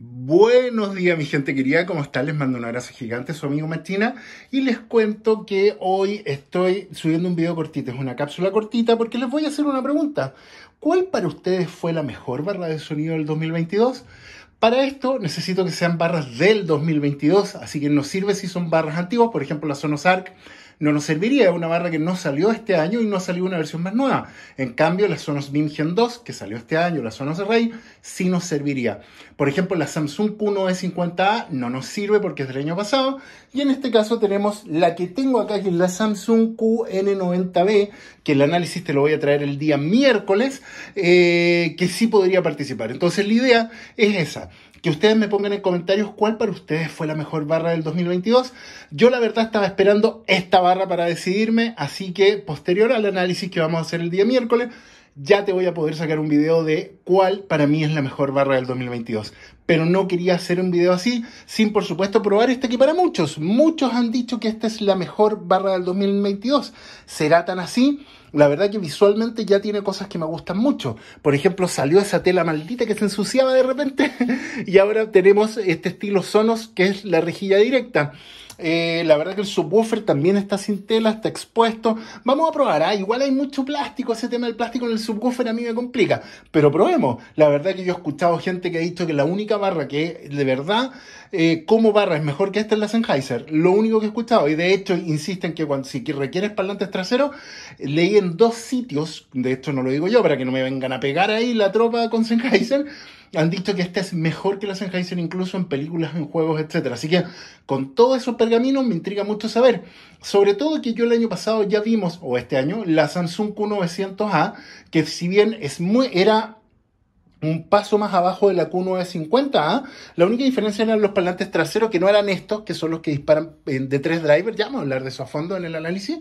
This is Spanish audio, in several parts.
Buenos días mi gente querida, ¿cómo están? Les mando un abrazo gigante, su amigo Martina y les cuento que hoy estoy subiendo un video cortito, es una cápsula cortita porque les voy a hacer una pregunta. ¿Cuál para ustedes fue la mejor barra de sonido del 2022? Para esto necesito que sean barras del 2022, así que no sirve si son barras antiguas, por ejemplo la Sonos Arc no nos serviría. Una barra que no salió este año y no salió una versión más nueva. En cambio, las Sonos Beam Gen 2, que salió este año, la Sonos Array, sí nos serviría. Por ejemplo, la Samsung Q950A no nos sirve porque es del año pasado. Y en este caso tenemos la que tengo acá, que es la Samsung QN90B, que el análisis te lo voy a traer el día miércoles, eh, que sí podría participar. Entonces, la idea es esa que ustedes me pongan en comentarios cuál para ustedes fue la mejor barra del 2022. Yo la verdad estaba esperando esta barra barra para decidirme, así que posterior al análisis que vamos a hacer el día miércoles, ya te voy a poder sacar un video de cuál para mí es la mejor barra del 2022 pero no quería hacer un video así, sin por supuesto probar este que para muchos, muchos han dicho que esta es la mejor barra del 2022. ¿Será tan así? La verdad que visualmente ya tiene cosas que me gustan mucho. Por ejemplo, salió esa tela maldita que se ensuciaba de repente y ahora tenemos este estilo Sonos que es la rejilla directa. Eh, la verdad que el subwoofer también está sin tela, está expuesto. Vamos a probar, ah, igual hay mucho plástico, ese tema del plástico en el subwoofer a mí me complica, pero probemos. La verdad que yo he escuchado gente que ha dicho que la única barra que de verdad eh, como barra es mejor que esta en la Sennheiser. Lo único que he escuchado, y de hecho insisten que cuando, si requieres parlantes traseros, leí en dos sitios, de esto no lo digo yo, para que no me vengan a pegar ahí la tropa con Sennheiser, han dicho que esta es mejor que la Sennheiser incluso en películas, en juegos, etc. Así que con todos esos pergaminos me intriga mucho saber. Sobre todo que yo el año pasado ya vimos, o este año, la Samsung Q900A, que si bien es muy, era un paso más abajo de la Q950A. a ¿ah? La única diferencia eran los parlantes traseros, que no eran estos, que son los que disparan eh, de tres drivers. Ya vamos a hablar de eso a fondo en el análisis.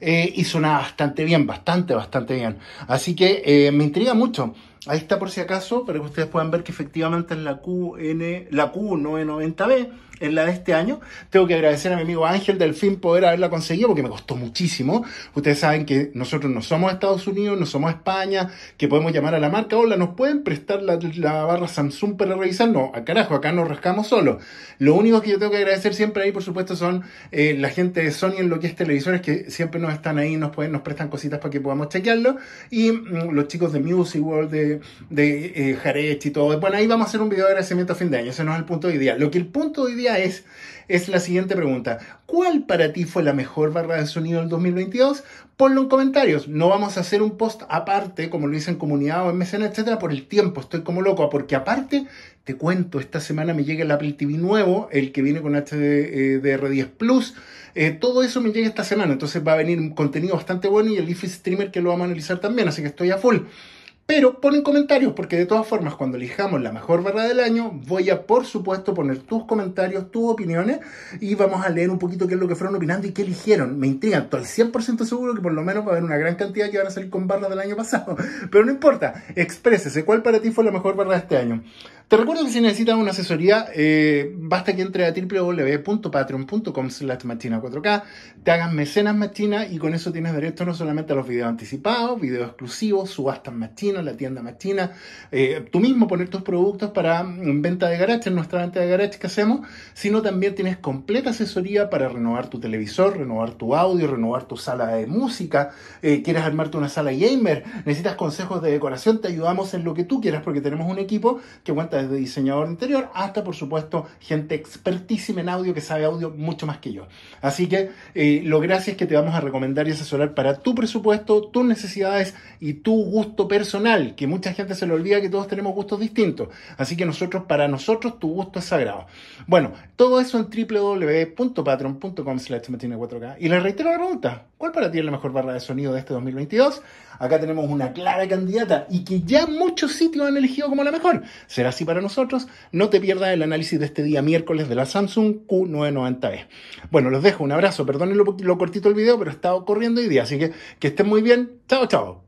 Eh, y suena bastante bien, bastante, bastante bien. Así que eh, me intriga mucho. Ahí está por si acaso, para que ustedes puedan ver que efectivamente es la QN, la Q990B, e es la de este año. Tengo que agradecer a mi amigo Ángel del fin poder haberla conseguido porque me costó muchísimo. Ustedes saben que nosotros no somos Estados Unidos, no somos España, que podemos llamar a la marca, hola, ¿nos pueden prestar la, barra Samsung para revisar? No, a carajo, acá nos rascamos solo. Lo único que yo tengo que agradecer siempre ahí, por supuesto, son eh, la gente de Sony en lo que es televisores que siempre nos están ahí, nos, pueden, nos prestan cositas para que podamos chequearlo. Y mm, los chicos de Music World, de de, eh, Jarech y todo. Bueno, ahí vamos a hacer un video de agradecimiento a fin de año, ese no es el punto de hoy día. Lo que el punto de hoy día es, es la siguiente pregunta. ¿Cuál para ti fue la mejor barra de sonido del 2022? Ponlo en comentarios. No vamos a hacer un post aparte, como lo hice en comunidad o en Mecena, etcétera, por el tiempo. Estoy como loco, porque aparte te cuento, esta semana me llega el Apple TV nuevo, el que viene con HDR10 eh, Plus. Eh, todo eso me llega esta semana, entonces va a venir un contenido bastante bueno y el IFI Streamer que lo vamos a analizar también, así que estoy a full. Pero ponen comentarios, porque de todas formas, cuando elijamos la mejor barra del año, voy a por supuesto poner tus comentarios, tus opiniones y vamos a leer un poquito qué es lo que fueron opinando y qué eligieron. Me intriga estoy 100% seguro que por lo menos va a haber una gran cantidad que van a salir con barras del año pasado. Pero no importa, exprésese cuál para ti fue la mejor barra de este año. Te recuerdo que si necesitas una asesoría, eh, basta que entre a www.patreon.com slash 4K, te hagas mecenas machina y con eso tienes derecho no solamente a los videos anticipados, videos exclusivos, subastas machina la tienda más eh, tú mismo poner tus productos para mm, venta de garage, en nuestra venta de garage que hacemos, sino también tienes completa asesoría para renovar tu televisor, renovar tu audio, renovar tu sala de música, eh, quieres armarte una sala gamer, necesitas consejos de decoración, te ayudamos en lo que tú quieras porque tenemos un equipo que cuenta desde diseñador interior hasta, por supuesto, gente expertísima en audio que sabe audio mucho más que yo. Así que eh, lo gracias que te vamos a recomendar y asesorar para tu presupuesto, tus necesidades y tu gusto personal que mucha gente se le olvida que todos tenemos gustos distintos. Así que nosotros, para nosotros, tu gusto es sagrado. Bueno, todo eso en www.patreon.com 4K. Y les reitero la pregunta, ¿cuál para ti es la mejor barra de sonido de este 2022? Acá tenemos una clara candidata y que ya muchos sitios han elegido como la mejor. ¿Será así para nosotros? No te pierdas el análisis de este día miércoles de la Samsung q 990 b e. Bueno, los dejo, un abrazo, perdonen lo, cortito el video, pero he estado corriendo hoy día, así que que estén muy bien. Chao, chao.